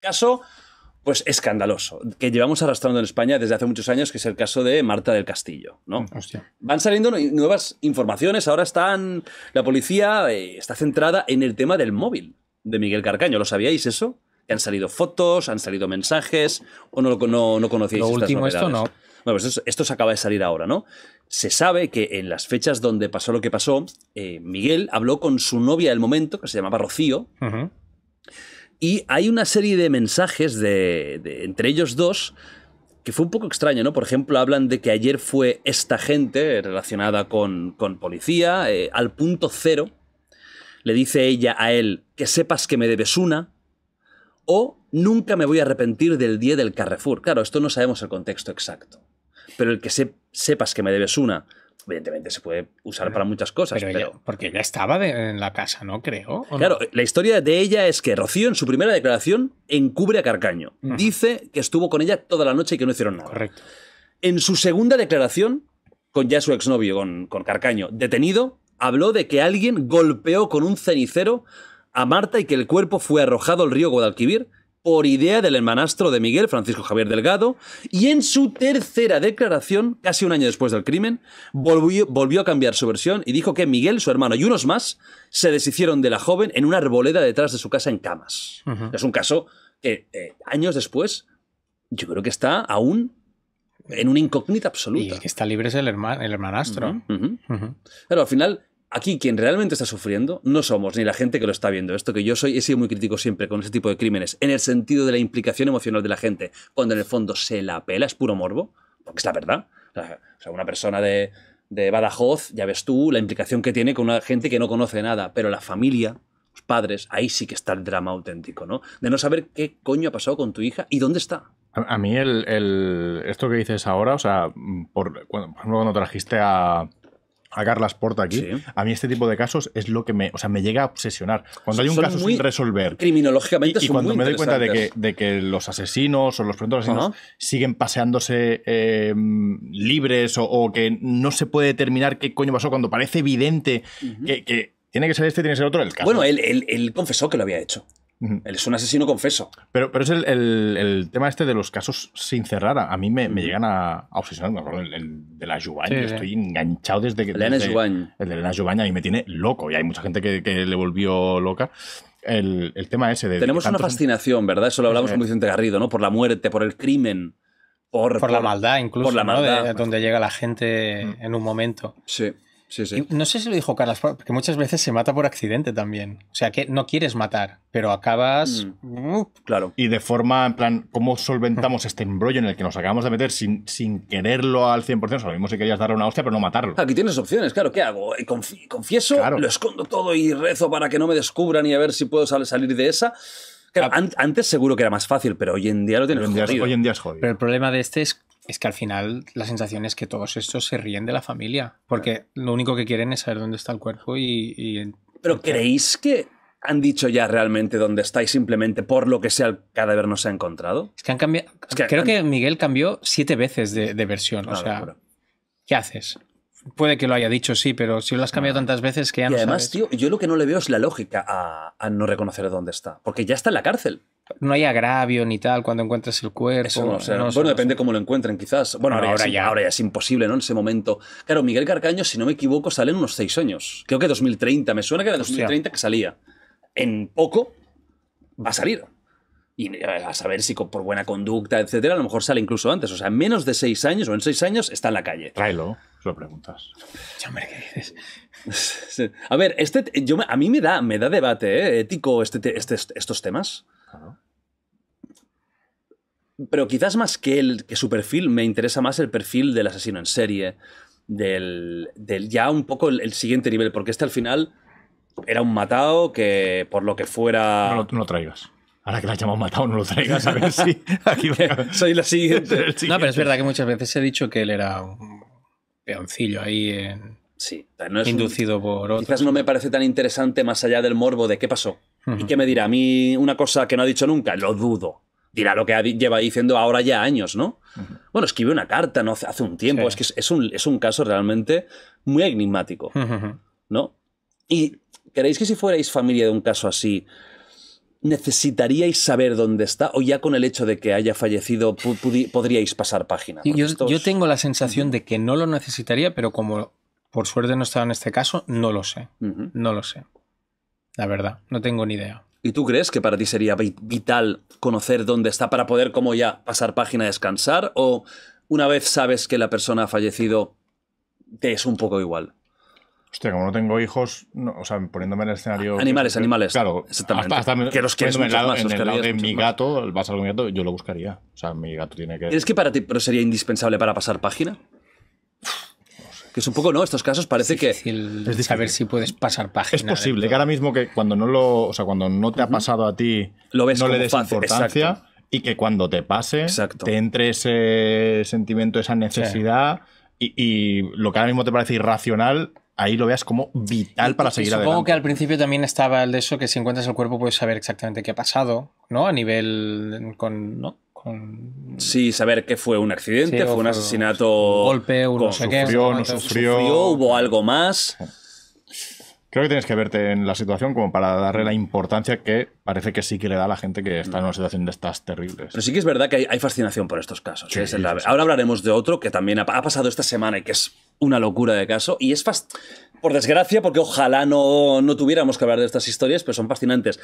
Caso, pues escandaloso, que llevamos arrastrando en España desde hace muchos años, que es el caso de Marta del Castillo, ¿no? Van saliendo nuevas informaciones, ahora están, la policía eh, está centrada en el tema del móvil de Miguel Carcaño, ¿lo sabíais eso? Que han salido fotos, han salido mensajes, o no, no, no conocíais Lo último, esto no. Bueno, pues esto, se acaba de salir ahora, ¿no? Se sabe que en las fechas donde pasó lo que pasó, eh, Miguel habló con su novia del momento, que se llamaba Rocío, y hay una serie de mensajes de, entre ellos dos que fue un poco extraño, ¿no? Por ejemplo, hablan de que ayer fue esta gente relacionada con, policía, eh, al punto cero, le dice ella a él que sepas que me debes una, o nunca me voy a arrepentir del día del Carrefour. Claro, esto no sabemos el contexto exacto, pero el que sepas que me debes una Evidentemente se puede usar para muchas cosas. Pero, porque ella estaba en la casa, ¿no? Creo. Claro, la historia de ella es que Rocío, en su primera declaración, encubre a Carcaño. Dice que estuvo con ella toda la noche y que no hicieron nada. Correcto. En su segunda declaración, con ya su exnovio, con, con Carcaño, detenido, habló de que alguien golpeó con un cenicero a Marta y que el cuerpo fue arrojado al río Guadalquivir por idea del hermanastro de Miguel, Francisco Javier Delgado, y en su tercera declaración, casi un año después del crimen, volvió, volvió, a cambiar su versión y dijo que Miguel, su hermano y unos más se deshicieron de la joven en una arboleda detrás de su casa en camas. Es un caso que eh, años después yo creo que está aún en una incógnita absoluta. Y el que está libre es el, hermanastro. Pero al final aquí quien realmente está sufriendo no somos ni la gente que lo está viendo. Esto que yo soy, he sido muy crítico siempre con ese tipo de crímenes, en el sentido de la implicación emocional de la gente, cuando en el fondo se la pela, es puro morbo, porque es la verdad. O sea, una persona de, Badajoz, ya ves tú la implicación que tiene con una gente que no conoce nada, pero la familia, los padres, ahí sí que está el drama auténtico, ¿no? De no saber qué coño ha pasado con tu hija y dónde está. A, mí el, esto que dices ahora, o sea, por, cuando, por ejemplo, cuando trajiste a, a Carlas Porta aquí, a mí este tipo de casos es lo que me, o sea, me llega a obsesionar. Cuando hay un caso sin resolver. Criminológicamente y, y cuando me doy cuenta de que, los asesinos o los presuntos asesinos siguen paseándose eh, libres o, que no se puede determinar qué coño pasó cuando parece evidente que, tiene que ser este, tiene que ser otro el caso. Bueno, él, él confesó que lo había hecho. Él es un asesino confeso. Pero, pero es el, el, el, tema este de los casos sin cerrar. A mí me, me llegan a, obsesionar. Me acuerdo el, de la estoy enganchado desde que. Elena El de Elena Jubain a mí me tiene loco. Y hay mucha gente que, que le volvió loca. El, tema ese de. Tenemos una fascinación, ¿verdad? Eso lo hablamos con Vicente Garrido, ¿no? Por la muerte, por el crimen. Por, por, la maldad, incluso. Por la maldad. donde llega la gente mm. en un momento. Sí. No sé si lo dijo Carlos, porque muchas veces se mata por accidente también. O sea, que no quieres matar, pero acabas. Mm. Claro. Y de forma, en plan, ¿cómo solventamos este embrollo en el que nos acabamos de meter sin, sin quererlo al 100%? O sea, lo mismo si querías darle una hostia, pero no matarlo. Aquí tienes opciones, claro. ¿Qué hago? Eh, confieso, lo escondo todo y rezo para que no me descubran y a ver si puedo salir de esa. Claro, ah. antes seguro que era más fácil, pero hoy en día lo tienes hoy en día, Hoy en día es jodido. Pero el problema de este es es que al final la sensación es que todos estos se ríen de la familia, porque lo único que quieren es saber dónde está el cuerpo y... Pero ¿creéis que han dicho ya realmente dónde estáis simplemente por lo que sea el cadáver no se ha encontrado? Es que han cambiado... creo que Miguel cambió siete veces de, versión, o sea... ¿Qué haces? Puede que lo haya dicho, sí, pero si lo has cambiado ah. tantas veces que ya no. Y además, tío, yo lo que no le veo es la lógica a, no reconocer dónde está, porque ya está en la cárcel. No hay agravio ni tal cuando encuentres el cuerpo. bueno, depende cómo lo encuentren, quizás. Bueno, ahora, ya, ahora, es imposible, ¿no? En ese momento. Claro, Miguel Carcaño, si no me equivoco, sale en unos seis años. Creo que 2030, me suena que era 2030 que salía. En poco va a salir. Y eh, a saber si por buena conducta, etcétera, a lo mejor sale incluso antes. O sea, en menos de seis años o en seis años está en la calle. Tráelo lo preguntas. A ver, este, a mí me da, me da debate ¿eh? ético este, este, estos temas. Pero quizás más que, el, que su perfil, me interesa más el perfil del asesino en serie, del, ya un poco el, siguiente nivel, porque este al final era un matado que por lo que fuera... No, no, traigas. Ahora que la has llamado matado, no lo traigas a ver si Soy la siguiente. No, pero es verdad que muchas veces he dicho que él era un peoncillo ahí en, eh, no es inducido por otro. Quizás no me parece tan interesante más allá del morbo de qué pasó. ¿Y qué me dirá? A mí una cosa que no ha dicho nunca, lo dudo. Dirá lo que lleva diciendo ahora ya años, ¿no? Bueno, escribe una carta ¿no? hace un tiempo. Es que es, un, caso realmente muy enigmático, ¿no? Y creéis que si fuerais familia de un caso así, necesitaríais saber dónde está o ya con el hecho de que haya fallecido podríais pasar página? Yo, tengo la sensación de que no lo necesitaría, pero como por suerte no estaba en este caso, no lo sé. No lo sé. La verdad, no tengo ni idea. ¿Y tú crees que para ti sería vital conocer dónde está para poder como ya pasar página, descansar? ¿O una vez sabes que la persona ha fallecido, te es un poco igual? Hostia, como no tengo hijos, o sea, poniéndome en el escenario. Animales, animales. Claro, exactamente. que los quieres en el lado de mi gato, vas a mi gato, yo lo buscaría. O sea, mi gato tiene que. ¿Es que para ti pero sería indispensable para pasar página? que es un poco, ¿no? Estos casos parece que... Es difícil saber si puedes pasar página. Es posible, que ahora mismo que cuando no lo, o sea, cuando no te ha pasado a ti, no le des importancia y que cuando te pase, te entre ese sentimiento, esa necesidad y, lo que ahora mismo te parece irracional, ahí lo veas como vital para seguir adelante. Supongo que al principio también estaba el de eso que si encuentras el cuerpo puedes saber exactamente qué ha pasado, ¿no? A nivel con, Sí, saber qué fue un accidente, fue un asesinato. Un golpe, un no sé qué. no sufrió. Hubo algo más. Creo que tienes que verte en la situación como para darle la importancia que parece que sí que le da a la gente que está en una situación de estas terribles. Pero sí que es verdad que hay, fascinación por estos casos. ¿eh? Ahora hablaremos de otro que también ha, pasado esta semana y que es una locura de caso. Y es por desgracia, porque ojalá no, no tuviéramos que hablar de estas historias, pero son fascinantes.